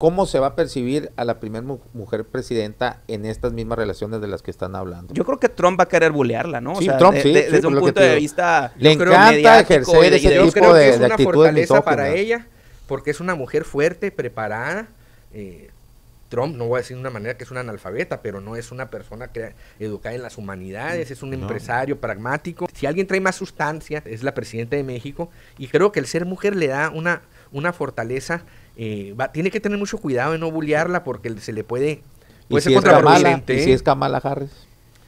¿Cómo se va a percibir a la primera mujer presidenta en estas mismas relaciones de las que están hablando? Yo creo que Trump va a querer bulearla, ¿no? Trump, sí, desde un punto de vista. Le encanta ejercer yo creo que es una fortaleza para ella, porque es una mujer fuerte, preparada. Eh, Trump, no voy a decir de una manera que es una analfabeta, pero no es una persona que, educada en las humanidades, es un empresario pragmático. Si alguien trae más sustancia, es la presidenta de México. Y creo que el ser mujer le da una, una fortaleza eh, va, tiene que tener mucho cuidado de no bullearla porque se le puede, puede ¿Y si Es Kamala, si es Kamala Harris?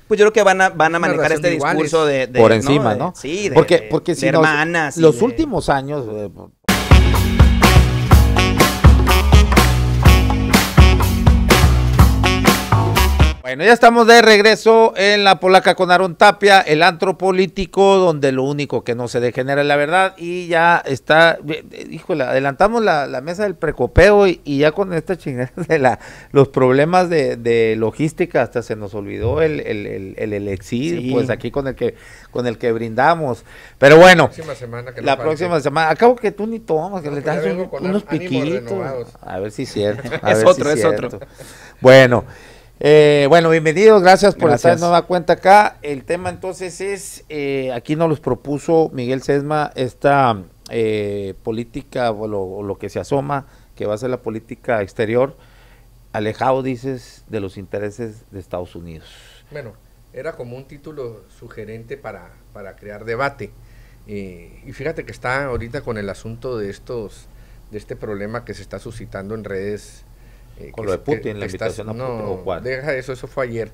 Pues yo creo que van a, van a manejar este discurso de, Por encima, ¿no? sí, de, porque, porque si hermanas. los últimos años, eh, Bueno, ya estamos de regreso en la Polaca con Aaron Tapia, el antro político, donde lo único que no se degenera es la verdad. Y ya está, eh, eh, híjole, adelantamos la, mesa del precopeo y, ya con esta chingada de la, los problemas de, logística, hasta se nos olvidó el, el, el, el pues aquí con el que con el que brindamos. Pero bueno, la próxima semana. Que la próxima semana. Acabo que tú ni tomas, que le pues das unos piquitos. A ver si es cierto. es otro, es otro. Bueno. Eh, bueno, bienvenidos, gracias por estar en Nueva cuenta acá. El tema entonces es, eh, aquí nos los propuso Miguel Sesma, esta eh, política o lo, que se asoma, que va a ser la política exterior, alejado, dices, de los intereses de Estados Unidos. Bueno, era como un título sugerente para, para crear debate. y fíjate que está ahorita con el asunto de estos, de este problema que se está suscitando en redes eh, Con lo de Putin, la invitación ¿o deja eso, eso fue ayer.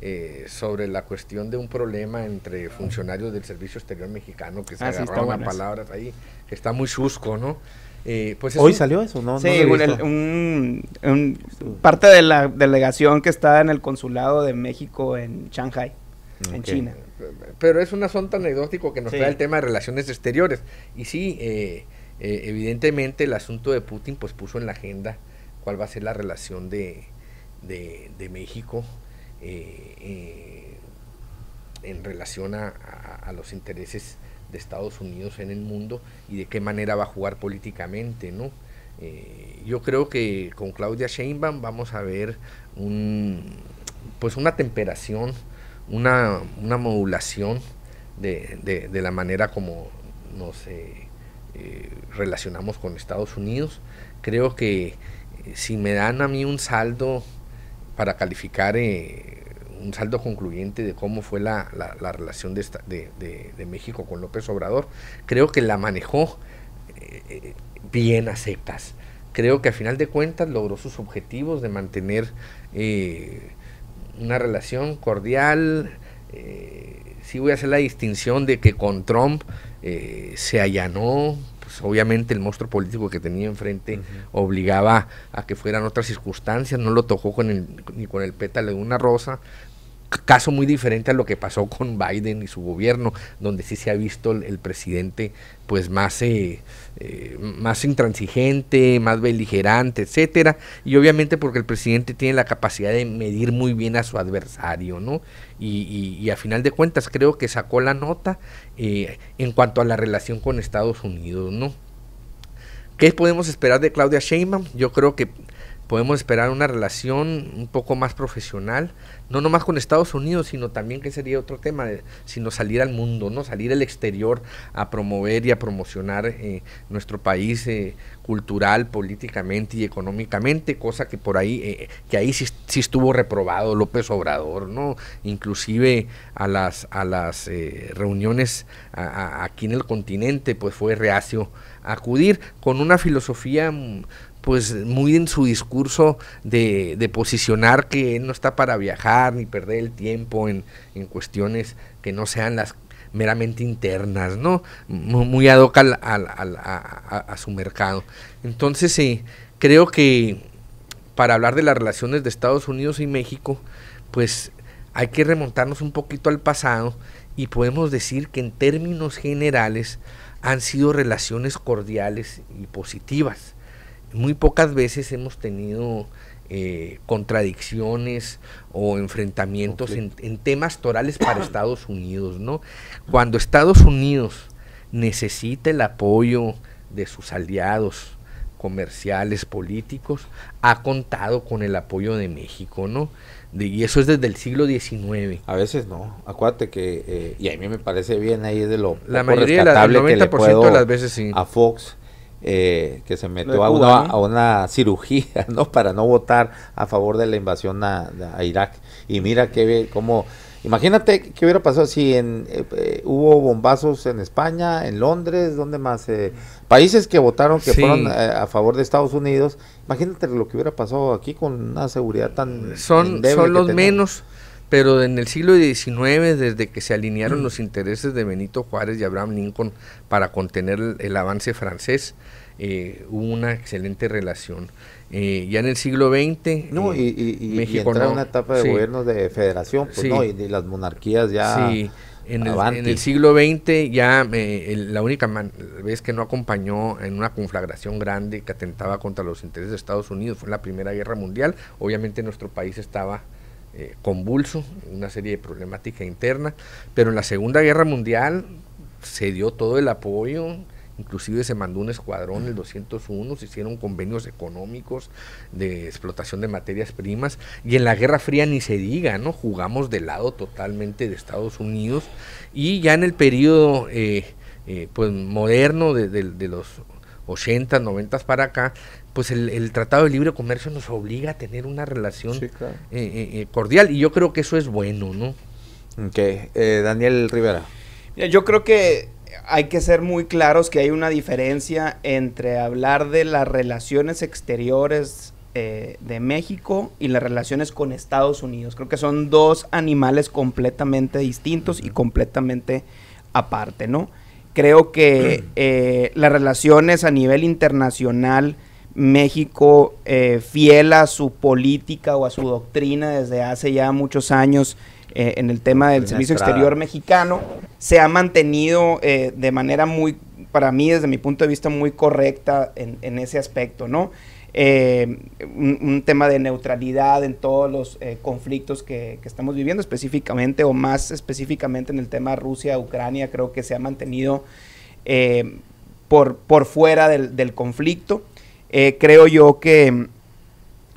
Eh, sobre la cuestión de un problema entre funcionarios del Servicio Exterior Mexicano que se ah, agarraron palabras ahí, que está muy susco ¿no? Eh, pues Hoy salió eso, ¿no? Sí, parte de la delegación que está en el consulado de México en Shanghai, en China. Pero es un asunto anecdótico que nos trae el tema de relaciones exteriores. Y sí, evidentemente el asunto de Putin pues puso en la agenda cuál va a ser la relación de, México eh, eh, en relación a, los intereses de Estados Unidos en el mundo y de qué manera va a jugar políticamente, ¿no? Eh, yo creo que con Claudia Sheinbaum vamos a ver un, pues una temperación, una, modulación de, la manera como nos relacionamos con Estados Unidos. Creo que si me dan a mí un saldo para calificar eh, un saldo concluyente de cómo fue la, la, relación de, de, México con López Obrador, creo que la manejó eh, bien a Creo que a final de cuentas logró sus objetivos de mantener eh, una relación cordial. sí voy a hacer la distinción de que con Trump se allanó obviamente el monstruo político que tenía enfrente obligaba a que fueran otras circunstancias, no lo tocó con ni con el pétalo de una rosa, caso muy diferente a lo que pasó con Biden y su gobierno, donde sí se ha visto el, presidente pues más, eh, eh, más intransigente, más beligerante, etcétera, y obviamente porque el presidente tiene la capacidad de medir muy bien a su adversario, ¿no? Y, a final de cuentas creo que sacó la nota eh, en cuanto a la relación con Estados Unidos, ¿no? ¿Qué podemos esperar de Claudia Sheinbaum? Yo creo que podemos esperar una relación un poco más profesional, no nomás con Estados Unidos, sino también que sería otro tema, sino salir al mundo, no salir al exterior a promover y a promocionar eh, nuestro país eh, cultural, políticamente y económicamente, cosa que por ahí, eh, que ahí sí, sí, estuvo reprobado López Obrador, ¿no? Inclusive a las, a las reuniones aquí en el continente, pues fue reacio acudir con una filosofía pues muy en su discurso de, posicionar que él no está para viajar ni perder el tiempo en, cuestiones que no sean las meramente internas, ¿no? Muy, ad hoc al, a, su mercado. Entonces, eh, creo que para hablar de las relaciones de Estados Unidos y México, pues hay que remontarnos un poquito al pasado y podemos decir que en términos generales han sido relaciones cordiales y positivas muy pocas veces hemos tenido eh, contradicciones o enfrentamientos en, temas torales para Estados Unidos, ¿no? Cuando Estados Unidos necesita el apoyo de sus aliados comerciales, políticos, ha contado con el apoyo de México, ¿no? y eso es desde el siglo XIX. A veces no. Acuérdate que, eh, y a mí me parece bien ahí de lo... La mayoría, el de las veces A Fox eh, que se metió a, una, cirugía no para no votar a favor de la invasión a, Irak. Y mira que cómo... Imagínate qué hubiera pasado si en, eh, eh, hubo bombazos en España, en Londres, donde más? países que votaron, que fueron a favor de Estados Unidos. Imagínate lo que hubiera pasado aquí con una seguridad tan... Son, son los menos pero en el siglo XIX, desde que se alinearon mm. los intereses de Benito Juárez y Abraham Lincoln para contener el, avance francés, eh, hubo una excelente relación. Eh, ya en el siglo XX, no, eh, y, una etapa de gobierno gobiernos de federación, pues, no, y, las monarquías ya. Sí, en, el, siglo XX ya la única vez que no acompañó en una conflagración grande que atentaba contra los intereses de Estados Unidos fue la Primera Guerra Mundial. Obviamente nuestro país estaba eh, convulso, una serie de problemática interna, pero en la Segunda Guerra Mundial se dio todo el apoyo, inclusive se mandó un escuadrón, el 201, se hicieron convenios económicos de explotación de materias primas, y en la Guerra Fría ni se diga, ¿no? Jugamos del lado totalmente de Estados Unidos, y ya en el periodo eh, eh, pues, moderno de los 80, 90 para acá, pues el, Tratado de Libre Comercio nos obliga a tener una relación eh, eh, eh, cordial y yo creo que eso es bueno, ¿no? Daniel Rivera. yo creo que hay que ser muy claros que hay una diferencia entre hablar de las relaciones exteriores de México y las relaciones con Estados Unidos. Creo que son dos animales completamente distintos y completamente aparte, ¿no? Creo que eh, las relaciones a nivel internacional, México, eh, fiel a su política o a su doctrina desde hace ya muchos años eh, en el tema del servicio exterior mexicano, se ha mantenido de manera muy, para mí desde mi punto de vista, muy correcta en, en ese aspecto, ¿no? Eh, un, tema de neutralidad en todos los eh, conflictos que, estamos viviendo específicamente o más específicamente en el tema Rusia-Ucrania, creo que se ha mantenido eh, por, por fuera del, conflicto. creo yo que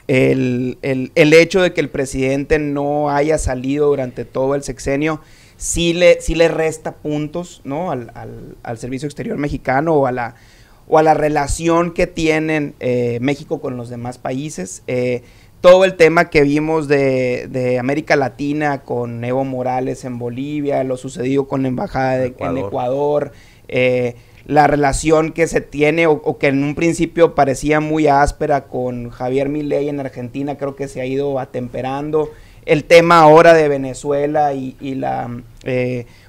el, hecho de que el presidente no haya salido durante todo el sexenio sí le, sí le resta puntos ¿no? al, al servicio exterior mexicano o a la o a la relación que tienen eh, México con los demás países. Eh, todo el tema que vimos de, América Latina con Evo Morales en Bolivia, lo sucedido con la embajada en Ecuador, eh, la relación que se tiene o, que en un principio parecía muy áspera con Javier Milei en Argentina, creo que se ha ido atemperando. El tema ahora de Venezuela y la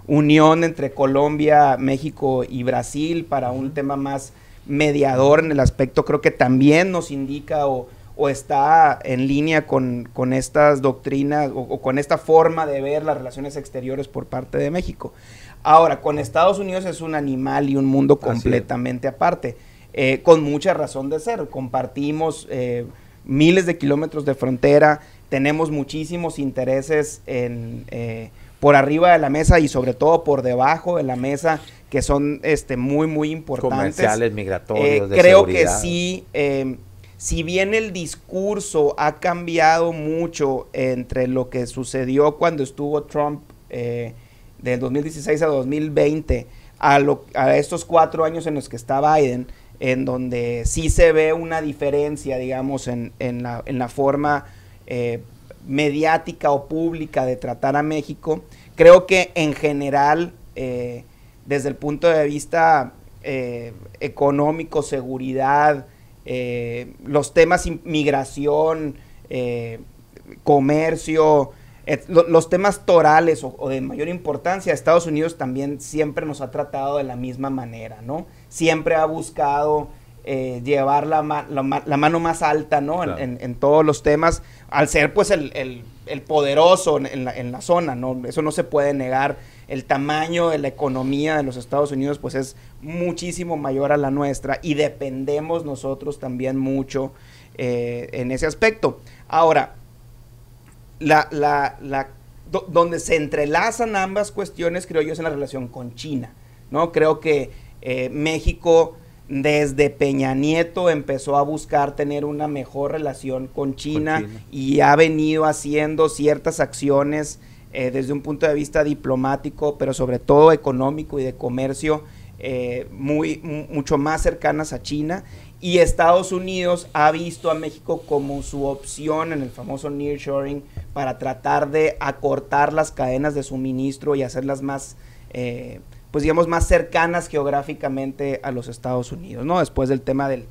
unión entre Colombia, México y Brasil para un tema más mediador en el aspecto, creo que también nos indica o, está en línea con, estas doctrinas o, con esta forma de ver las relaciones exteriores por parte de México. Ahora, con Estados Unidos es un animal y un mundo completamente aparte, eh, con mucha razón de ser. Compartimos eh, miles de kilómetros de frontera, tenemos muchísimos intereses en... Eh, por arriba de la mesa y sobre todo por debajo de la mesa que son este, muy, muy importantes. Comerciales, eh, migratorios, Creo que sí, em, si bien el discurso ha cambiado mucho entre lo que sucedió cuando estuvo Trump eh, del 2016 a 2020, a, a estos cuatro años en los que está Biden, en donde sí se ve una diferencia, digamos, en, la, en la, forma eh, mediática o pública de tratar a México. Creo que en general, eh, desde el punto de vista eh, económico, seguridad, eh, los temas migración, comercio, los temas torales o, de mayor importancia, Estados Unidos también siempre nos ha tratado de la misma manera, ¿no? Siempre ha buscado eh, llevar la, mano más alta, En, todos los temas, al ser pues el, poderoso en la, zona, ¿no? Eso no se puede negar. El tamaño de la economía de los Estados Unidos pues es muchísimo mayor a la nuestra y dependemos nosotros también mucho eh, en ese aspecto. Ahora, donde se entrelazan ambas cuestiones creo yo es en la relación con China, ¿no? Creo que eh, México desde Peña Nieto empezó a buscar tener una mejor relación con China, y ha venido haciendo ciertas acciones eh, desde un punto de vista diplomático, pero sobre todo económico y de comercio, eh, muy, mucho más cercanas a China. Y Estados Unidos ha visto a México como su opción en el famoso nearshoring para tratar de acortar las cadenas de suministro y hacerlas más eh, pues digamos, más cercanas geográficamente a los Estados Unidos, ¿no? Después del tema del,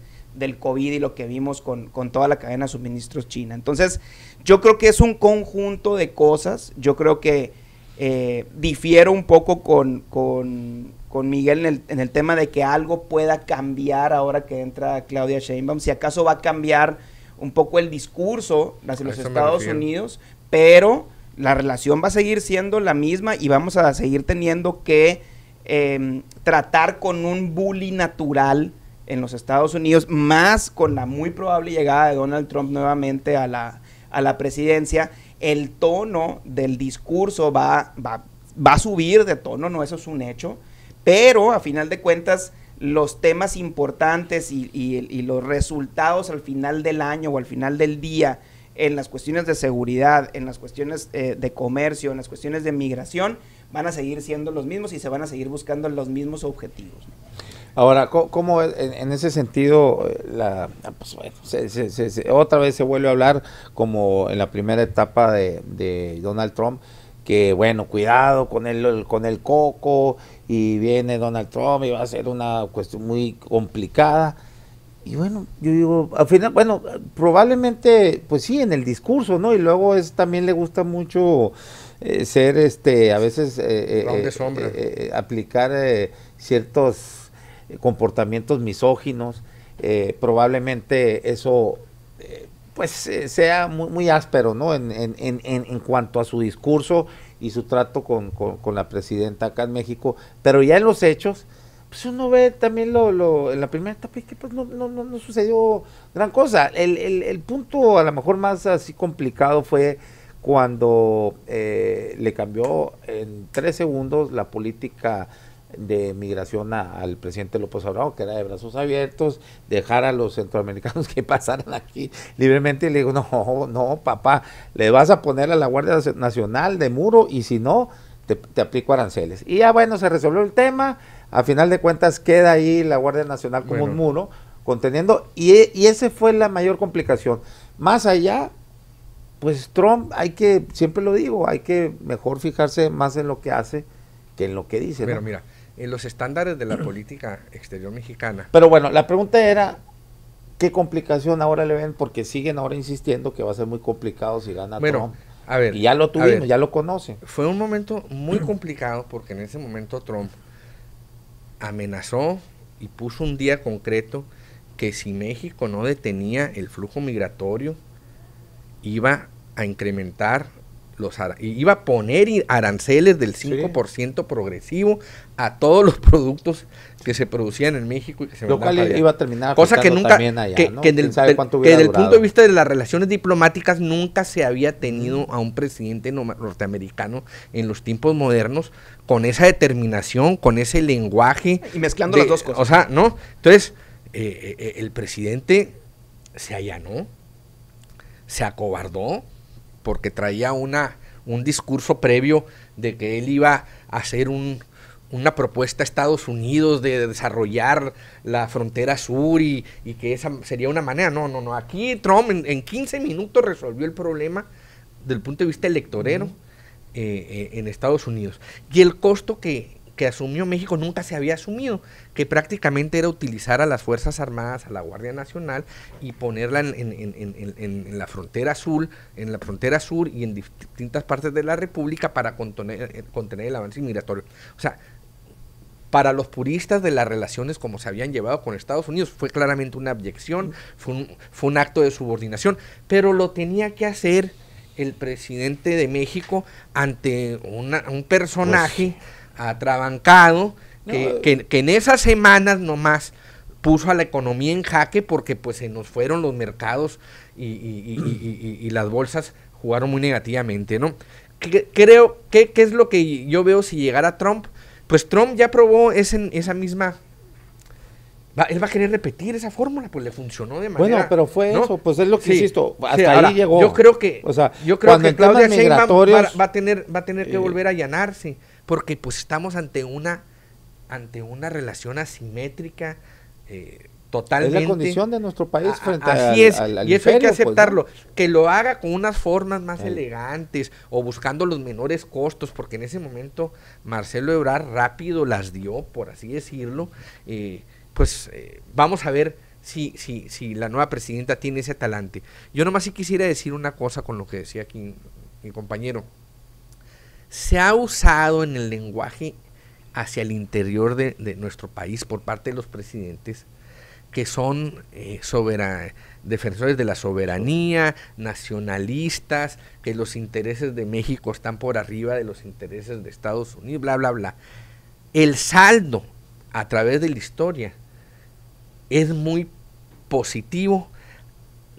COVID y lo que vimos con, toda la cadena de suministros china. Entonces, yo creo que es un conjunto de cosas. Yo creo que eh, difiero un poco con, Miguel en el, en el, tema de que algo pueda cambiar ahora que entra Claudia Sheinbaum. Si acaso va a cambiar un poco el discurso hacia los Estados Unidos, pero la relación va a seguir siendo la misma y vamos a seguir teniendo que Em, tratar con un bully natural en los Estados Unidos, más con la muy probable llegada de Donald Trump nuevamente a la, presidencia, el tono del discurso va, a subir de tono, no eso es un hecho, pero a final de cuentas los temas importantes y los resultados al final del año o al final del día en las cuestiones de seguridad, en las cuestiones eh, de comercio, en las cuestiones de migración, van a seguir siendo los mismos y se van a seguir buscando los mismos objetivos. Ahora, ¿cómo, e-, en, ese sentido, eh, pues, otra vez se vuelve a hablar como en la primera etapa de, de Donald Trump? que bueno, cuidado con el, con el coco y viene Donald Trump y va a ser una cuestión muy complicada. Y bueno, yo digo, al final, bueno, probablemente, pues sí, en el discurso, ¿no? Y luego es también le gusta mucho eh, ser, este, a veces, eh, eh, eh aplicar ciertos comportamientos misóginos. probablemente eso, pues, sea muy, áspero, ¿no? En, cuanto a su discurso y su trato con la presidenta acá en México. Pero ya en los hechos, pues uno ve también lo, lo en la primera etapa que pues no, no, no, sucedió gran cosa. El, el, el, punto a lo mejor más así complicado fue cuando eh, le cambió en tres segundos la política de migración al presidente López Obrador, que era de brazos abiertos, dejar a los centroamericanos que pasaran aquí libremente. Y le digo, no, no, papá, le vas a poner a la Guardia Nacional de muro y si no, te, te aplico aranceles. Y ya bueno, se resolvió el tema a final de cuentas queda ahí la Guardia Nacional como un muro conteniendo y, e, esa fue la mayor complicación. Más allá, pues Trump hay que, siempre lo digo, hay que mejor fijarse más en lo que hace que en lo que dice. Pero mira, en los estándares de la política exterior mexicana. Pero bueno, la pregunta era, ¿qué complicación ahora le ven? Porque siguen ahora insistiendo que va a ser muy complicado si gana Trump. A ver, y ya lo tuvimos, ya lo conocen. Fue un momento muy complicado porque en ese momento Trump amenazó y puso un día concreto que si México no detenía el flujo migratorio, iba a incrementar los iba a poner aranceles del 5% progresivo a todos los productos que se producían en México y que se lo cual iba a terminar cosa que nunca que, desde el punto de vista de las relaciones diplomáticas nunca se había tenido a un presidente norteamericano en los tiempos modernos con esa determinación con ese lenguaje y mezclando las dos cosas o sea no entonces eh, eh, eh, el presidente se allanó se acobardó porque traía una, un discurso previo de que él iba a hacer una propuesta a Estados Unidos de desarrollar la frontera sur y, que esa sería una manera. No, no, no. Aquí Trump en, 15 minutos resolvió el problema del punto de vista electorero eh, eh, en Estados Unidos. Y el costo que, que asumió México nunca se había asumido, que prácticamente era utilizar a las Fuerzas Armadas, a la Guardia Nacional y ponerla en, la frontera sur, en la frontera sur y en distintas partes de la República para eh, contener, el avance inmigratorio. O sea, para los puristas de las relaciones como se habían llevado con Estados Unidos. Fue claramente una abyección, fue un, fue un, acto de subordinación, pero lo tenía que hacer el presidente de México ante una, un pues, personaje atrabancado, que, que, en esas semanas nomás puso a la economía en jaque porque pues se nos fueron los mercados y, y, las bolsas jugaron muy negativamente, ¿no? creo, que, ¿qué es lo que yo veo si llegara Trump? Pues Trump ya probó esa misma... él va a querer repetir esa fórmula, pues le funcionó de manera... Bueno, pero fue eso, pues es lo que hasta ahí llegó. Yo creo que, o sea, yo Claudia Sheinbaum va, a tener, va a tener que volver a allanarse porque pues estamos ante una, ante una relación asimétrica. Eh, totalmente. Es la condición de nuestro país frente a, Así es, y eso hay que pues, aceptarlo. Que lo haga con unas formas más elegantes o buscando los menores costos, porque en ese momento Marcelo Ebrard rápido las dio, por así decirlo. Eh, pues eh, vamos a ver si, si, si la nueva presidenta tiene ese talante. Yo nomás sí quisiera decir una cosa con lo que decía aquí mi compañero se ha usado en el lenguaje hacia el interior de, nuestro país por parte de los presidentes que son eh, defensores de la soberanía, nacionalistas, que los intereses de México están por arriba de los intereses de Estados Unidos, bla, bla, bla. El saldo a través de la historia es muy positivo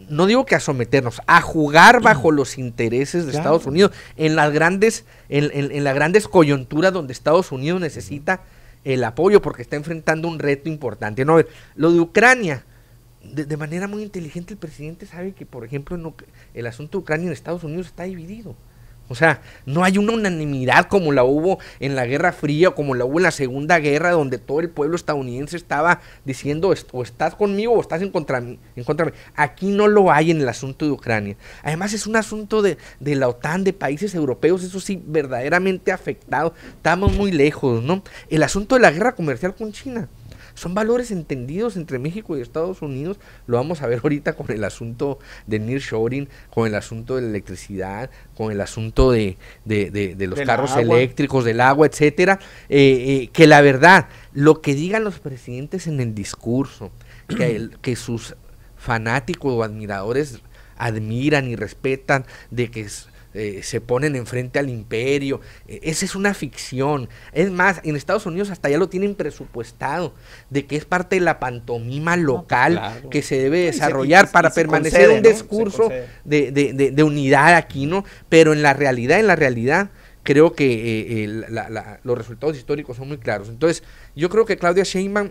no digo que a someternos, a jugar bajo los intereses de Estados Unidos, en las grandes, en, grandes coyunturas donde Estados Unidos necesita el apoyo porque está enfrentando un reto importante. No, lo de Ucrania, de, manera muy inteligente el presidente sabe que, por ejemplo, el asunto de Ucrania en Estados Unidos está dividido. O sea, no hay una unanimidad como la hubo en la Guerra Fría o como la hubo en la Segunda Guerra, donde todo el pueblo estadounidense estaba diciendo o estás conmigo o estás en contra, de mí. Aquí no lo hay en el asunto de Ucrania. Además, es un asunto de, de la OTAN, de países europeos, eso sí, verdaderamente afectado. Estamos muy lejos, ¿no? El asunto de la guerra comercial con China. Son valores entendidos entre México y Estados Unidos. Lo vamos a ver ahorita con el asunto del nearshoring, con el asunto de la electricidad, con el asunto de, los carros eléctricos, del agua, etcétera. Eh, eh, que la verdad, lo que digan los presidentes en el discurso, que, que sus fanáticos o admiradores admiran y respetan de que eh, se ponen enfrente al imperio. E, esa es una ficción. Es más, en Estados Unidos hasta ya lo tienen presupuestado, de que es parte de la pantomima local que se debe desarrollar para permanecer un discurso de, unidad aquí, ¿no? Pero en la realidad, en la realidad, creo que eh, eh, los resultados históricos son muy claros. Entonces, yo creo que Claudia Sheinbaum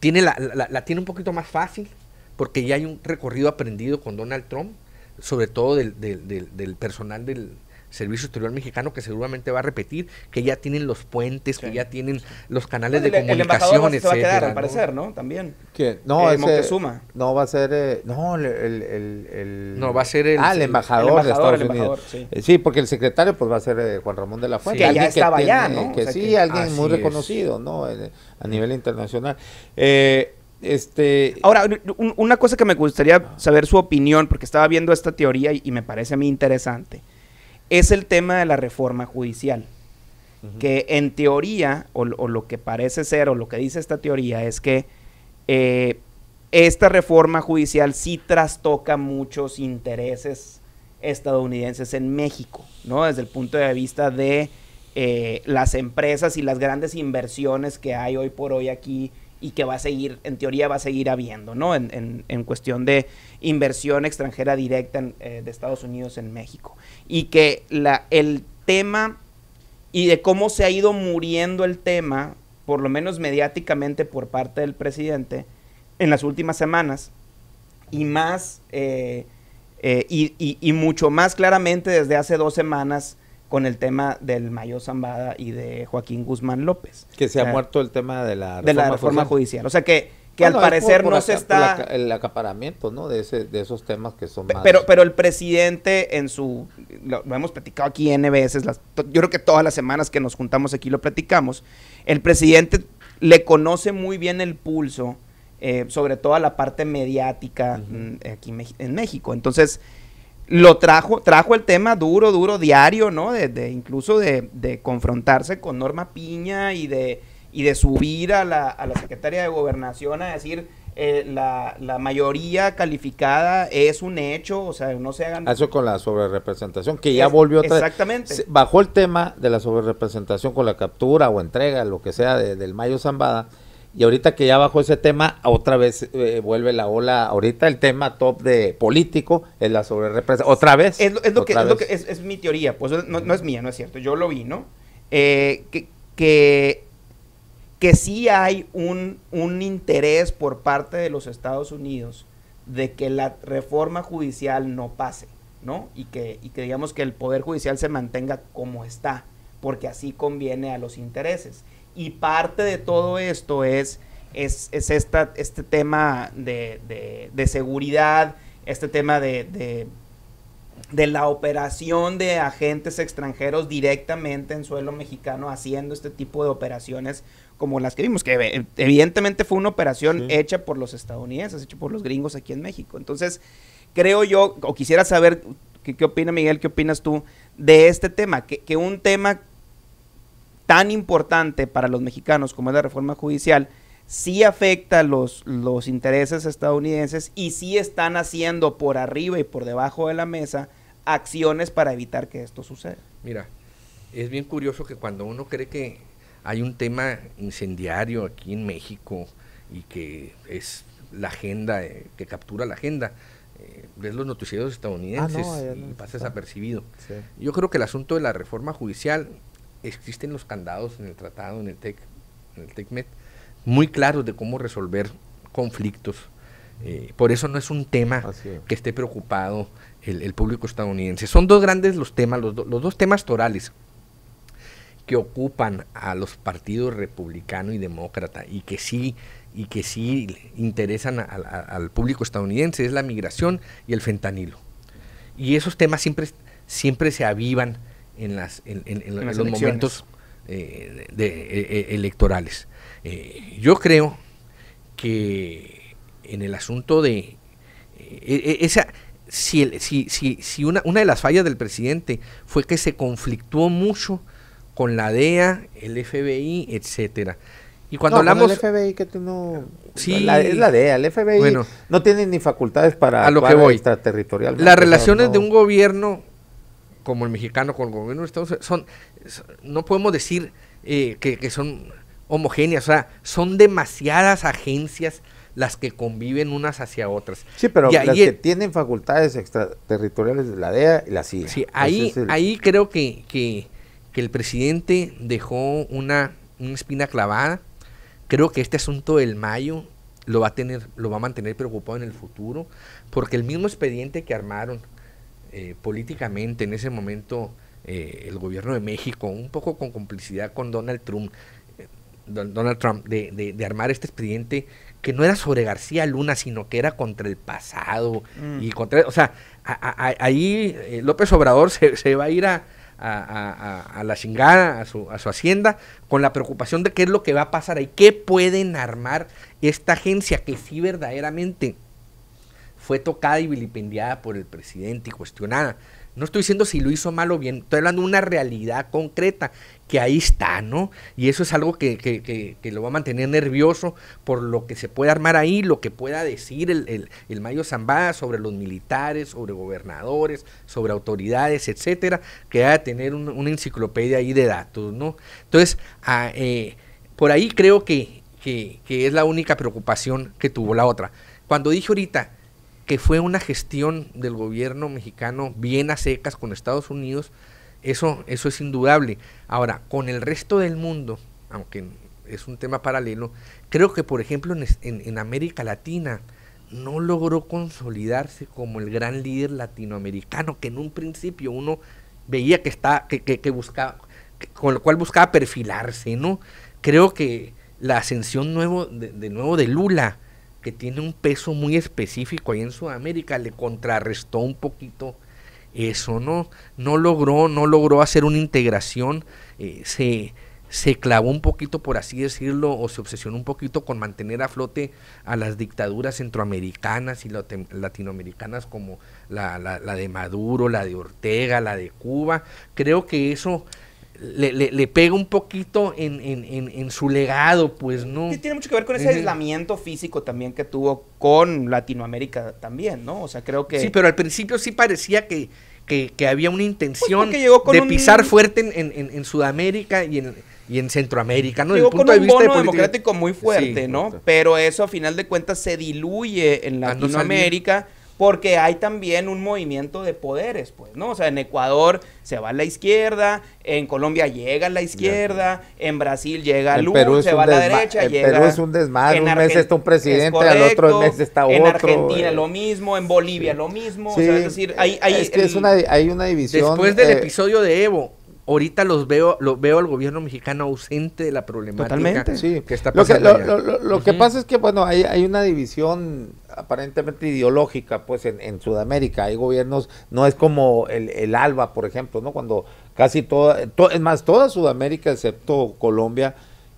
tiene la, la tiene un poquito más fácil porque ya hay un recorrido aprendido con Donald Trump sobre todo del, del, del, del personal del, Servicio Exterior Mexicano que seguramente va a repetir, que ya tienen los puentes, que ya tienen los canales de comunicación, no se va a quedar, al parecer, ¿no? También. ¿Quién? No, eh, ese, Montezuma. No va a ser, eh, no, el, el, el, No, va a ser el... Ah, el embajador, de Estados Unidos. Eh, sí. porque el secretario pues va a ser eh, Juan Ramón de la Fuente. que ya estaba allá, ¿no? Que sí, alguien muy reconocido, ¿no? a nivel internacional. Eh, este, ahora, una cosa que me gustaría saber su opinión, porque estaba viendo esta teoría y, me parece a mí interesante, es el tema de la reforma judicial. Que en teoría, o, lo que parece ser, o lo que dice esta teoría, es que eh, esta reforma judicial sí trastoca muchos intereses estadounidenses en México, ¿no? Desde el punto de vista de eh, las empresas y las grandes inversiones que hay hoy por hoy aquí y que va a seguir, en teoría va a seguir habiendo, ¿no? En, en, en cuestión de inversión extranjera directa eh, de Estados Unidos en México. Y que la, el tema y de cómo se ha ido muriendo el tema, por lo menos mediáticamente por parte del presidente, en las últimas semanas, y más, eh, eh, y mucho más claramente desde hace dos semanas, con el tema del Mayo Zambada y de Joaquín Guzmán López. Que se ha muerto el tema de la reforma, de la reforma judicial. O sea que, que al parecer no se está... el acaparamiento, ¿no? De, de esos temas que son... Pero, pero el presidente en su... Lo, hemos platicado aquí N veces, yo creo que todas las semanas que nos juntamos aquí lo platicamos. El presidente le conoce muy bien el pulso, eh, sobre todo a la parte mediática mm, aquí en México. Entonces lo trajo, trajo el tema duro, duro, diario, ¿no? Desde incluso de, de, confrontarse con Norma Piña y de, y de subir a la, a secretaria de Gobernación a decir, eh, la, mayoría calificada es un hecho, o sea, no se hagan... Ah, eso con la sobrerepresentación, que ya volvió otra Exactamente. Bajó el tema de la sobrerepresentación con la captura o entrega, lo que sea, del Mayo Zambada, y ahorita que ya bajó ese tema, otra vez eh, vuelve la ola. Ahorita el tema top de político es la represa. Otra vez. Es que, mi teoría, pues no, es mía, no es cierto. Yo lo vi, ¿no? Eh, que, que, sí hay un, un interés por parte de los Estados Unidos de que la reforma judicial no pase, ¿no? Y que, y que digamos que el Poder Judicial se mantenga como está, porque así conviene a los intereses. Y parte de todo esto es, es, esta, este tema de, seguridad, este tema de, la operación de agentes extranjeros directamente en suelo mexicano haciendo este tipo de operaciones como las que vimos, que e, evidentemente fue una operación hecha por los estadounidenses, hecha por los gringos aquí en México. Entonces, creo yo, o quisiera saber qué, opina Miguel, qué opinas tú de este tema, que, que, un tema tan importante para los mexicanos como es la reforma judicial, sí afecta los, los intereses estadounidenses y sí están haciendo por arriba y por debajo de la mesa acciones para evitar que esto suceda. Mira, es bien curioso que cuando uno cree que hay un tema incendiario aquí en México y que es la agenda, eh, que captura la agenda, ves eh, los noticieros estadounidenses ah, y pasa desapercibido. Yo creo que el asunto de la reforma judicial existen los candados en el tratado, en el TEC, en el TECMET, muy claros de cómo resolver conflictos. Eh, por eso no es un tema que esté preocupado el, público estadounidense. Son dos grandes los temas, los, dos temas torales que ocupan a los partidos republicano y demócrata y que sí y que sí interesan al público estadounidense es la migración y el fentanilo. Y esos temas siempre, siempre se avivan en, las, en, los momentos eh, eh, eh, electorales. yo creo que en el asunto de e, e, esa... Si, si, si, una, una de las fallas del presidente fue que se conflictuó mucho con la DEA, el FBI, etcétera. Y cuando hablamos. el FBI que no. es la DEA. El FBI bueno, no tiene ni facultades para. lo que Las relaciones de un gobierno como el mexicano con el gobierno de Estados Unidos, son, no podemos decir eh, que, son homogéneas, o sea, son demasiadas agencias las que conviven unas hacia otras. Sí, pero las que tienen facultades extraterritoriales de la DEA y la CIA. Sí, ahí, ahí creo que, el presidente dejó una, una espina clavada. Creo que este asunto del mayo lo va a tener, lo va a mantener preocupado en el futuro, porque el mismo expediente que armaron eh, políticamente en ese momento eh, el gobierno de México, un poco con complicidad con Donald Trump, eh, Donald Trump de, armar este expediente que no era sobre García Luna, sino que era contra el pasado mm. y contra, o sea, ahí López Obrador se, va a ir a, la chingada, su, a su, hacienda, con la preocupación de qué es lo que va a pasar ahí, qué pueden armar esta agencia que sí verdaderamente fue tocada y vilipendiada por el presidente y cuestionada. No estoy diciendo si lo hizo mal o bien, estoy hablando de una realidad concreta que ahí está, ¿no? Y eso es algo que, lo va a mantener nervioso por lo que se puede armar ahí, lo que pueda decir el, Mayo Zambada sobre los militares, sobre gobernadores, sobre autoridades, etcétera, que va a tener una enciclopedia ahí de datos, ¿no? Entonces, ah, eh, por ahí creo que, que es la única preocupación que tuvo la otra. Cuando dije ahorita, que fue una gestión del gobierno mexicano bien a secas con Estados Unidos, eso, eso es indudable. Ahora, con el resto del mundo, aunque es un tema paralelo, creo que por ejemplo en, América Latina no logró consolidarse como el gran líder latinoamericano que en un principio uno veía que, está, que, que, buscaba, con lo cual buscaba perfilarse, ¿no? Creo que la ascensión nuevo, de nuevo de Lula, que tiene un peso muy específico ahí en Sudamérica, le contrarrestó un poquito eso, ¿no? No logró, no logró hacer una integración, eh, se, se clavó un poquito, por así decirlo, o se obsesionó un poquito con mantener a flote a las dictaduras centroamericanas y latinoamericanas como la, la, la de Maduro, la de Ortega, la de Cuba. Creo que eso le, le, pega un poquito en, en, su legado, pues, ¿no? tiene mucho que ver con ese aislamiento físico también que tuvo con Latinoamérica también, ¿no? O sea, creo que... Sí, pero al principio sí parecía que, había una pues intención de pisar fuerte en, Sudamérica y en, y en Centroamérica, ¿no? punto un de vista democrático muy fuerte, ¿no? Pero eso, a final de cuentas, se diluye en Latinoamérica porque hay también un movimiento de poderes, pues, ¿no? O sea, en Ecuador se va a la izquierda, en Colombia llega a la izquierda, en Brasil llega el Lula, se va a la derecha, el llega. Perú es un desmadre, un mes está un presidente, al otro mes está otro. En Argentina eh, lo mismo, en Bolivia lo mismo, sí. o sea, es decir, hay, eh, que una, hay una división. Después del eh, episodio de Evo, ahorita los veo, los veo al gobierno mexicano ausente de la problemática Totalmente. Sí. está pasando. Lo, que, lo, lo, lo que, pasa es que, bueno, hay, hay una división aparentemente ideológica, pues en, Sudamérica hay gobiernos, no es como el, el ALBA, por ejemplo, ¿no? Cuando casi toda, es más, toda Sudamérica, excepto Colombia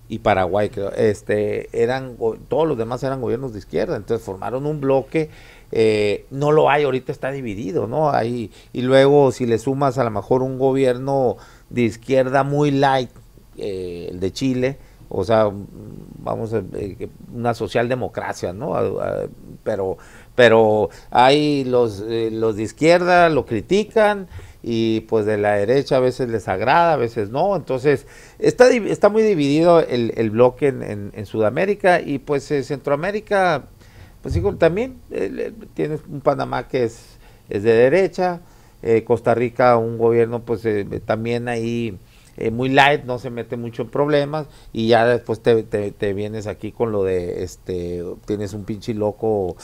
y Paraguay, creo, este, eran, todos los demás eran gobiernos de izquierda, entonces formaron un bloque, eh, no lo hay, ahorita está dividido, ¿no? Ahí, y luego si le sumas a lo mejor un gobierno de izquierda muy light, eh, el de Chile, o sea, vamos, a eh, una socialdemocracia, ¿no? pero, pero hay los, eh, los de izquierda lo critican y pues de la derecha a veces les agrada, a veces no. Entonces, está, está muy dividido el, bloque en, en, Sudamérica y pues eh, Centroamérica, pues digo, también tienes un Panamá que es, es de derecha, Costa Rica un gobierno pues también ahí eh, muy light, no se mete mucho en problemas y ya después te, vienes aquí con lo de, este, tienes un pinche loco,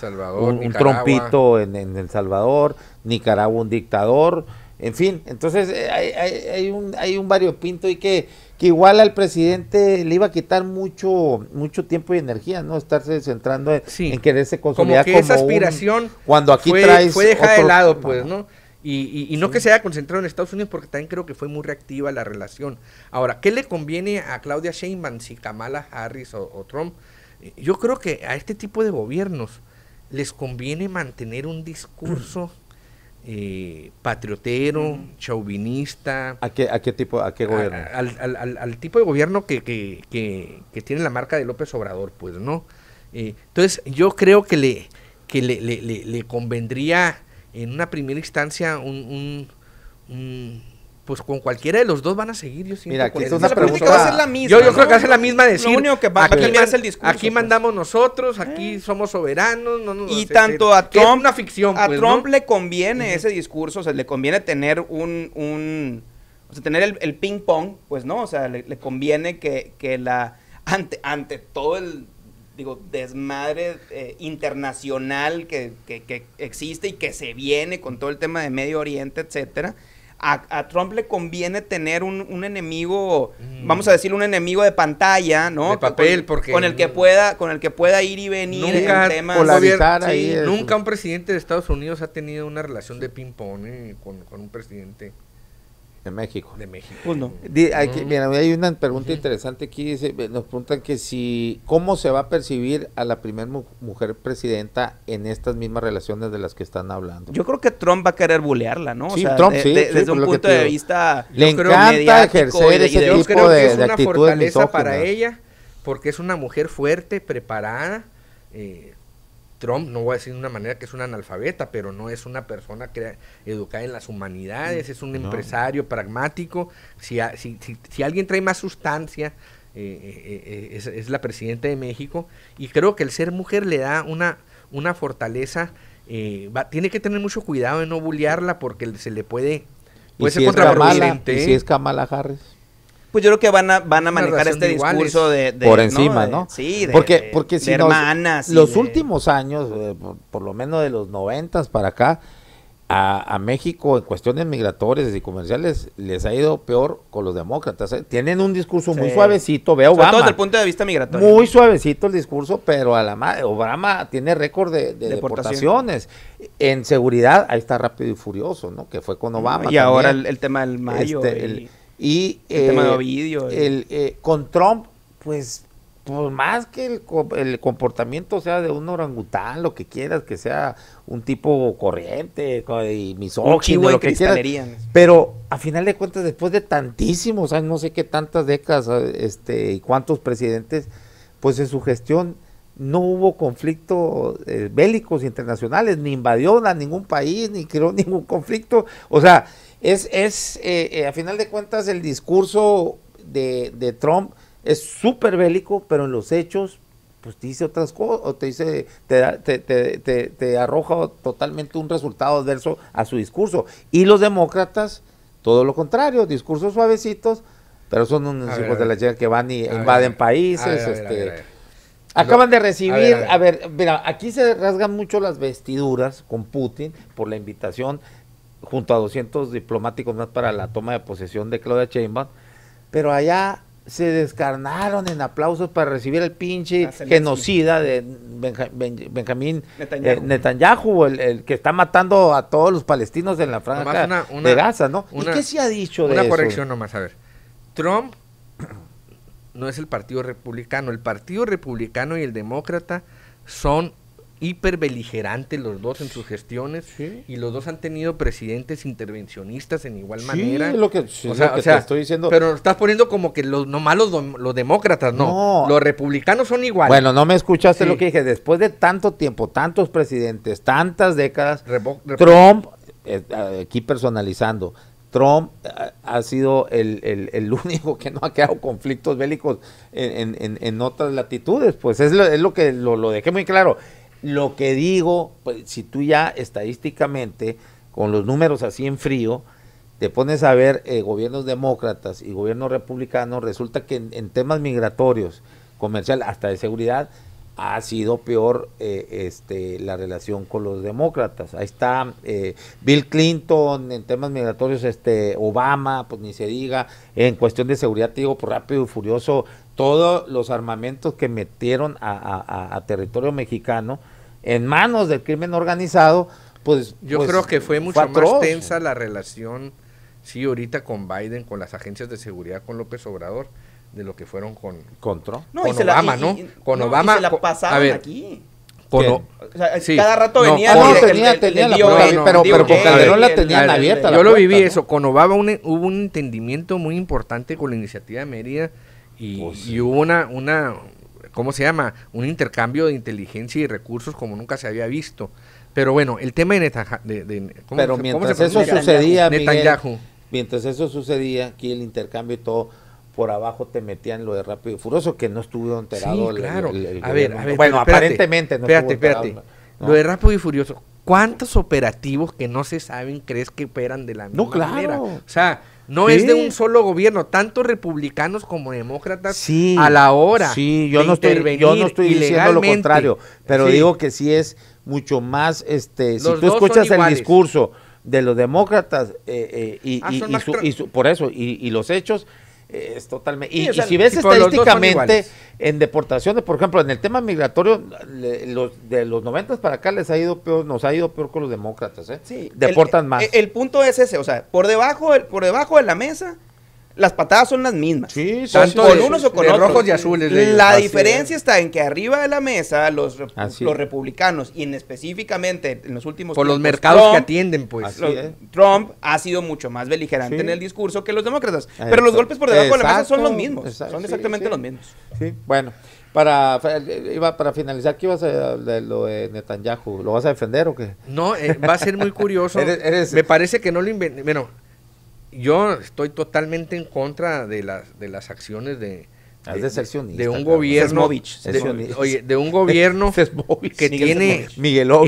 un, trompito en, El Salvador, Nicaragua un dictador, en fin, entonces eh, hay, hay, un, hay un variopinto y que, que igual al presidente le iba a quitar mucho mucho tiempo y energía, ¿no? Estarse centrando en, quererse consolidar como, que esa aspiración cuando aquí fue, fue dejada de lado, pues, ¿no? Y, no que se haya concentrado en Estados Unidos, porque también creo que fue muy reactiva la relación. Ahora, ¿qué le conviene a Claudia Sheinbaum si Kamala Harris o, Trump? Eh, yo creo que a este tipo de gobiernos les conviene mantener un discurso eh, patriotero, mm. chauvinista. ¿A qué, ¿A qué, tipo, a qué gobierno? al, tipo de gobierno que, tiene la marca de López Obrador, pues, ¿no? Eh, entonces, yo creo que le, que le, le convendría en una primera instancia un, pues con cualquiera de los dos van a seguir. Yo Mira, es una la Va a ser la misma, yo, creo que va a ser la misma decir. aquí, Aquí pues". mandamos nosotros, aquí eh. somos soberanos. y tanto a Trump. una ficción. A pues, Trump le conviene ese discurso, o sea, le conviene tener un. o sea, tener el, ping-pong, pues no, o sea, le, conviene que, que la. Ante, ante todo el digo, desmadre eh, internacional que, existe y que se viene con todo el tema de Medio Oriente, etcétera. A, Trump le conviene tener un, enemigo, mm. vamos a decir un enemigo de pantalla, ¿no? De papel, porque con el que pueda, con el que pueda ir y venir nunca en temas. Eh, nunca un presidente de Estados Unidos ha tenido una relación de ping pong eh, con, con un presidente. De México. De México. Pues mm. mira, hay una pregunta interesante aquí. Dice, nos preguntan que si, ¿cómo se va a percibir a la primera mujer presidenta en estas mismas relaciones de las que están hablando? Yo creo que Trump va a querer bulearla, ¿no? o sea, Desde un punto de vista. Le encanta ejercer ese tipo creo que es una fortaleza para ella, porque es una mujer fuerte, preparada. Eh, Trump, no voy a decir de una manera que es un analfabeta, pero no es una persona que educada en las humanidades, es un empresario pragmático. Si, si, alguien trae más sustancia, eh, eh, eh, es, la presidenta de México. Y creo que el ser mujer le da una, fortaleza. tiene que tener mucho cuidado de no bullearla porque se le puede, puede ser si es Kamala Harris pues yo creo que van a, van a manejar este discurso de, Por encima, ¿no? Sí, porque, porque si hermanas. Los últimos años, eh, por, lo menos de los noventas para acá, a, México en cuestiones migratorias y comerciales les ha ido peor con los demócratas. ¿eh? Tienen un discurso muy suavecito, veo Obama. todo desde el punto de vista migratorio. Muy suavecito el discurso, pero a la Obama tiene récord de, deportaciones. En seguridad, ahí está Rápido y Furioso, ¿no? Que fue con Obama. Y ahora el, tema del mayo. Este, y el eh, eh, con Trump, pues, pues más que el, comportamiento sea de un orangután, lo que quieras, que sea un tipo corriente y lo que quieras. Pero a final de cuentas, después de tantísimos años, no sé qué tantas décadas eh, este, y cuántos presidentes, pues en su gestión no hubo conflictos bélicos internacionales, ni invadió a ningún país, ni creó ningún conflicto. O sea, es, eh, eh, a final de cuentas, el discurso de, Trump es súper bélico, pero en los hechos, pues te dice otras cosas, o te dice, te, te, te, arroja totalmente un resultado adverso a su discurso. Y los demócratas, todo lo contrario, discursos suavecitos, pero son unos hijos de la chica que van y invaden países, Acaban de recibir, ver, a ver, mira, aquí se rasgan mucho las vestiduras con Putin por la invitación junto a 200 diplomáticos más para la toma de posesión de Claudia Sheinbaum, pero allá se descarnaron en aplausos para recibir el pinche genocida de Benjamín eh, Netanyahu, el, que está matando a todos los palestinos en la franja de Gaza, ¿no? ¿Y qué se ha dicho de eso? Una corrección nomás, a ver. Trump no es el Partido Republicano. El Partido Republicano y el Demócrata son hiperbeligerantes los dos en sus gestiones y los dos han tenido presidentes intervencionistas en igual manera. Lo lo que estoy diciendo. Pero estás poniendo como que los nomás los, los demócratas, no. Los republicanos son iguales. Bueno, no me escuchaste lo que dije. Después de tanto tiempo, tantos presidentes, tantas décadas, Trump, eh, eh, aquí personalizando, Trump eh, ha sido el, único que no ha creado conflictos bélicos en, en, en otras latitudes. Pues es lo, es lo que lo, lo, dejé muy claro. Lo que digo, pues, si tú ya estadísticamente, con los números así en frío, te pones a ver eh, gobiernos demócratas y gobiernos republicanos, resulta que en temas migratorios, comercial, hasta de seguridad, ha sido peor eh, este, la relación con los demócratas. Ahí está eh, Bill Clinton en temas migratorios, este, Obama, pues ni se diga, en cuestión de seguridad, te digo, por pues, rápido y furioso, todos los armamentos que metieron a, territorio mexicano en manos del crimen organizado, pues... Yo pues, creo que fue mucho más tensa la relación, sí, ahorita con Biden, con las agencias de seguridad, con López Obrador de lo que fueron con, Contra. No, con Obama, ¿no? Con Obama. Y se la pasaron aquí. cada rato venía. No, tenía, tenía la pero, con Calderón la tenían abierta. Yo lo viví eso. Con Obama hubo un entendimiento muy importante con la iniciativa de Mérida pues y, hubo una, una, ¿cómo se llama? Un intercambio de inteligencia y recursos como nunca se había visto. Pero bueno, el tema de Netanyahu. De, pero mientras eso sucedía, Netanyahu. mientras eso sucedía, aquí el intercambio y todo por abajo te metían lo de Rápido y Furioso, que no estuvo enterado. claro. a, ver, a ver, bueno, aparentemente no Espérate, Lo de Rápido y Furioso, ¿cuántos operativos que no se saben crees que operan de la misma no, claro. manera? O sea, no es de un solo gobierno, tanto republicanos como demócratas a la hora. Sí, yo no estoy, yo no estoy diciendo lo contrario, pero digo que sí es mucho más, este, si tú escuchas el discurso de los demócratas eh, eh, y, ah, por eso y, los hechos es totalmente. Y, si ves estadísticamente en deportaciones, por ejemplo, en el tema migratorio, los, de los 90 para acá les ha ido peor, nos ha ido peor con los demócratas, ¿eh? Deportan e, más. El, punto es ese, o sea, por debajo, por debajo de la mesa las patadas son las mismas. Sí, tanto con unos o con rojos y azules. la diferencia está en que arriba de la mesa los, republicanos y en específicamente en los últimos por los mercados que atienden pues. Trump ha sido mucho más beligerante en el discurso que los demócratas, pero los golpes por debajo de la mesa son los mismos, son exactamente los mismos. Sí, bueno. Para, eh, para finalizar, ¿qué ibas a de lo de Netanyahu? ¿Lo vas a defender o qué? No, eh, va a ser muy curioso. me parece que no lo inventé. Bueno, yo estoy totalmente en contra de las, de las acciones de, de, un gobierno de, un gobierno que tiene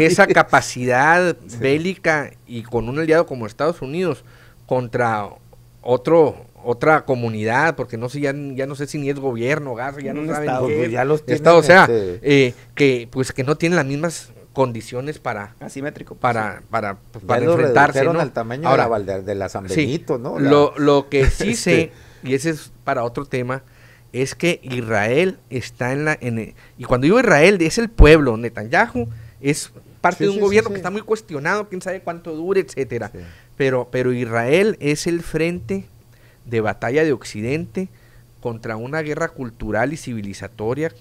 esa capacidad bélica y con un aliado como Estados Unidos contra otro otra comunidad porque no sé ya, no sé si ni es gobierno gasto ya no, saben o sea este eh, que pues que no tiene las mismas condiciones para asimétrico pues, para para, pues, para enfrentarse ¿no? al tamaño Ahora, de, de la ¿no? lo, lo que sí sé este. y ese es para otro tema es que Israel está en la en y cuando digo Israel es el pueblo Netanyahu es parte de un gobierno que está muy cuestionado quién sabe cuánto dure etcétera pero pero Israel es el frente de batalla de Occidente contra una guerra cultural y civilizatoria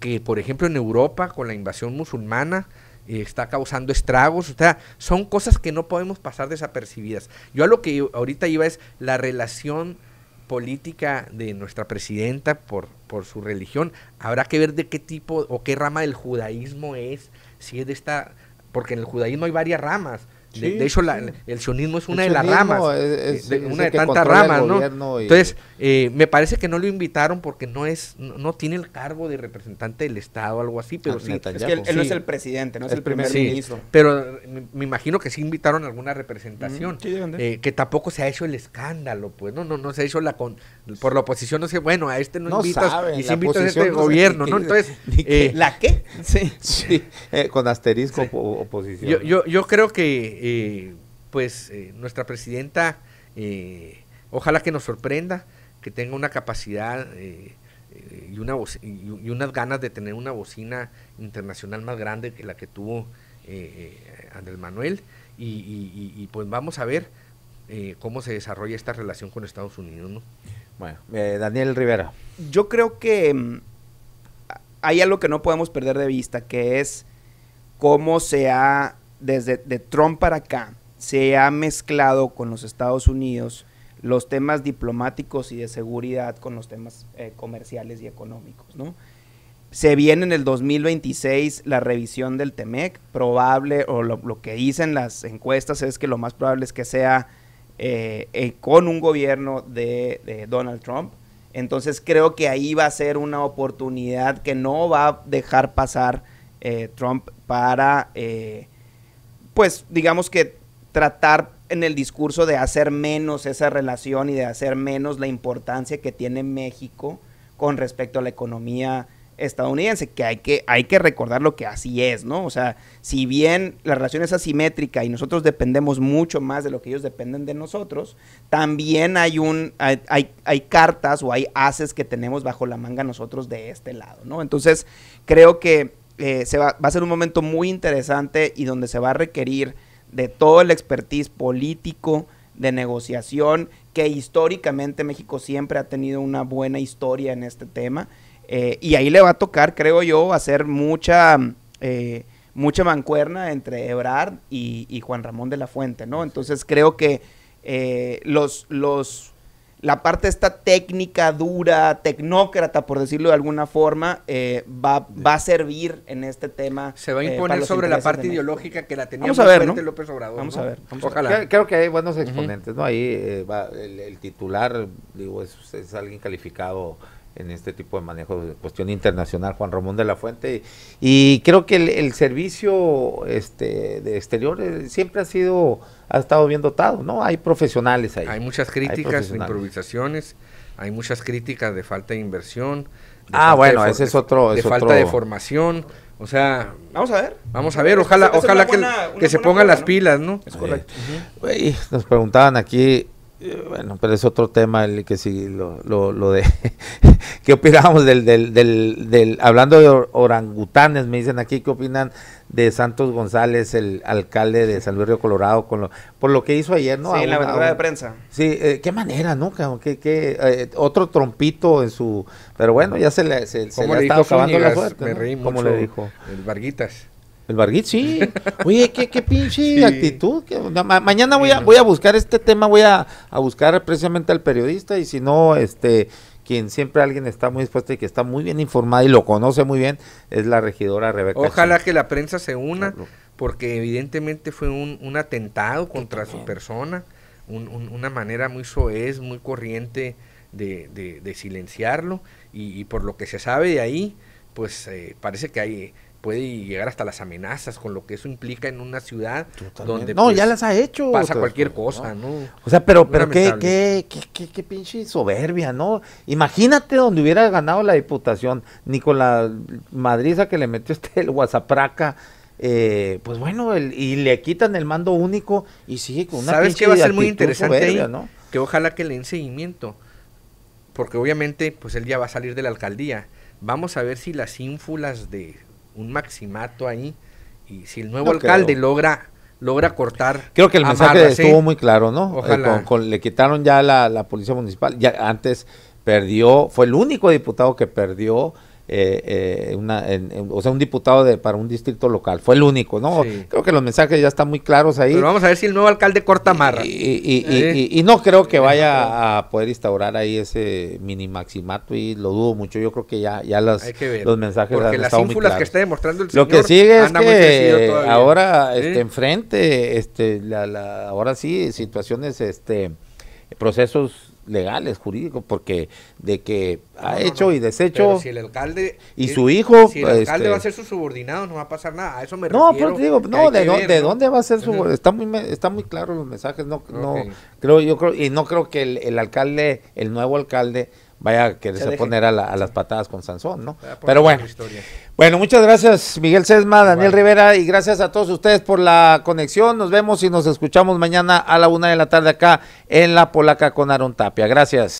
que por ejemplo en Europa con la invasión musulmana eh, está causando estragos, o sea, son cosas que no podemos pasar desapercibidas. Yo a lo que ahorita iba es la relación política de nuestra presidenta por, por su religión, habrá que ver de qué tipo o qué rama del judaísmo es, si es de esta, porque en el judaísmo hay varias ramas, de, hecho, el sionismo es una de las ramas, una de tantas ramas, ¿no? Entonces, eh, me parece que no lo invitaron porque no es, no, tiene el cargo de representante del Estado o algo así, pero ah, sí. Es que él, no es el presidente, no es el, primer ministro. Pero me, imagino que sí invitaron alguna representación, eh, que tampoco se ha hecho el escándalo, pues, no, no, no, se ha hecho la con, por la oposición, no sé, bueno, a este no, invitas, y se invita a este gobierno, ¿no? Entonces, eh, ¿la qué? Sí, con asterisco oposición. yo, yo creo que eh, pues eh, nuestra presidenta, eh, ojalá que nos sorprenda, que tenga una capacidad y, una y unas ganas de tener una bocina internacional más grande que la que tuvo Andrés Manuel. Y, pues vamos a ver cómo se desarrolla esta relación con Estados Unidos. Bueno, Daniel Rivera. Yo creo que mm, hay algo que no podemos perder de vista, que es cómo se ha desde Trump para acá, se ha mezclado con los Estados Unidos los temas diplomáticos y de seguridad con los temas eh, comerciales y económicos, ¿no? Se viene en el 2026 la revisión del TEMEC, probable, o lo, que dicen las encuestas es que lo más probable es que sea eh, eh, con un gobierno de, de, Donald Trump. Entonces creo que ahí va a ser una oportunidad que no va a dejar pasar Trump para pues digamos que tratar en el discurso de hacer menos esa relación y de hacer menos la importancia que tiene México con respecto a la economía estadounidense, que hay que, hay que recordar lo que así es, ¿no? O sea, si bien la relación es asimétrica y nosotros dependemos mucho más de lo que ellos dependen de nosotros, también hay un, hay, hay cartas o hay haces que tenemos bajo la manga nosotros de este lado, ¿no? Entonces, creo que eh, se va, a ser un momento muy interesante y donde se va a requerir de todo el expertise político, de negociación, que históricamente México siempre ha tenido una buena historia en este tema. Eh, y ahí le va a tocar, creo yo, hacer mucha, eh, mucha mancuerna entre Ebrard y, Juan Ramón de la Fuente, ¿no? Entonces creo que los, los la parte esta técnica dura, tecnócrata, por decirlo de alguna forma, eh, va, va, a servir en este tema. Se va a eh, imponer sobre la parte ideológica que la tenía Vamos a López Obrador. Vamos a ver. Ojalá. Pues, creo, que hay buenos exponentes, ¿no? Ahí eh, va el, titular, digo, es, alguien calificado en este tipo de manejo de cuestión internacional, Juan Ramón de la Fuente. Y creo que el, servicio este, de exterior siempre ha sido ha estado bien dotado, ¿no? Hay profesionales ahí. Hay muchas críticas de improvisaciones, hay muchas críticas de falta de inversión. ah, bueno, ese es otro. De falta de formación. O sea, vamos a ver. Vamos a ver, ojalá, ojalá que, se pongan las pilas, ¿no? Es correcto. Eh, nos preguntaban aquí eh, bueno, pero es otro tema el que sí, lo, lo, lo de, ¿qué opinamos del, del, del, del, hablando de orangutanes, me dicen aquí, ¿qué opinan de Santos González, el alcalde de San Luis Río Colorado, con lo, por lo que hizo ayer, ¿no? Sí, en la aventura de prensa. Sí, eh, qué manera, ¿no? ¿Qué, qué, eh, otro trompito en su, pero bueno, ya se le, se, se le, acabando la suerte, me reí ¿Cómo le dijo? El Varguitas. El Barguit, sí. Oye, qué, qué pinche actitud. mañana voy a, voy a buscar este tema, voy a, buscar precisamente al periodista y si no, este, quien siempre alguien está muy dispuesto y que está muy bien informada y lo conoce muy bien, es la regidora Rebeca. Ojalá que la prensa se una, porque evidentemente fue un, atentado contra su persona, una manera muy soez, muy corriente de, silenciarlo y, por lo que se sabe de ahí, pues eh, parece que hay puede llegar hasta las amenazas con lo que eso implica en una ciudad donde no ya pues, las ha hecho pasa pues, cualquier cosa no. o sea pero pero qué, qué, pinche soberbia no imagínate donde hubiera ganado la diputación ni con la madriza que le metió este el guasapraca eh, pues bueno y le quitan el mando único y sigue con una sabes que va a ser muy interesante ¿no? que ojalá que le den seguimiento porque obviamente pues él ya va a salir de la alcaldía vamos a ver si las ínfulas de un maximato ahí. Y si el nuevo alcalde logra logra cortar. Creo que el mensaje ¿eh? estuvo muy claro, ¿no? Eh, le quitaron ya la, la, policía municipal. Ya antes perdió, fue el único diputado que perdió eh, eh, una, o sea, un diputado de, para un distrito local. Fue el único, ¿no? Creo que los mensajes ya están muy claros ahí. Pero vamos a ver si el nuevo alcalde corta marra. ¿Eh? Y, no creo que vaya a poder instaurar ahí ese mini maximato y lo dudo mucho. Yo creo que ya, ya las, los mensajes porque las estado muy claros. que está demostrando el señor Lo que sigue es ahora este, enfrente, este, ahora sí, situaciones, este, procesos legales, jurídicos, porque de que ha hecho y deshecho. Pero si el alcalde. Y su hijo. Si el alcalde este va a ser su subordinado, no va a pasar nada. A eso me refiero. No, pero te digo, no, de, dónde va a ser su. Está muy, está muy claro los mensajes. No, no creo, yo creo, y no creo que el, el alcalde, el nuevo alcalde, vaya a quererse poner a, las patadas con Sansón, ¿no? Ah, Pero bueno. Bueno, muchas gracias Miguel Sesma, Daniel Rivera y gracias a todos ustedes por la conexión. Nos vemos y nos escuchamos mañana a la una de la tarde acá en La Polaca con Aaron Tapia. Gracias.